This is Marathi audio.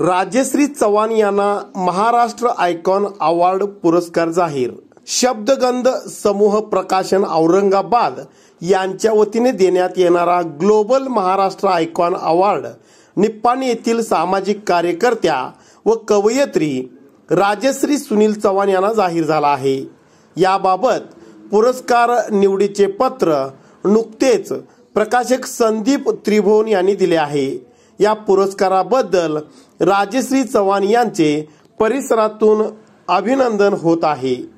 राजश्री चव्हाण यांना महाराष्ट्र आयकॉन अवॉर्ड पुरस्कार जाहीर शब्दगंध समूह प्रकाशन औरंगाबाद यांच्या वतीने देण्यात येणारा global Maharashtra icon award Nipani येथील सामाजिक कार्यकर्त्या व कवयित्री राजश्री सुनील चव्हाण यांना जाहीर झाला आहे याबाबत पुरस्कार निवडीचे पत्र नुकतेच प्रकाशक संदीप त्रिभुवन यांनी दिले आहे या पुरस्काराबद्दल राजश्री चव्हाण यांचे परिसरातून अभिनंदन होत आहे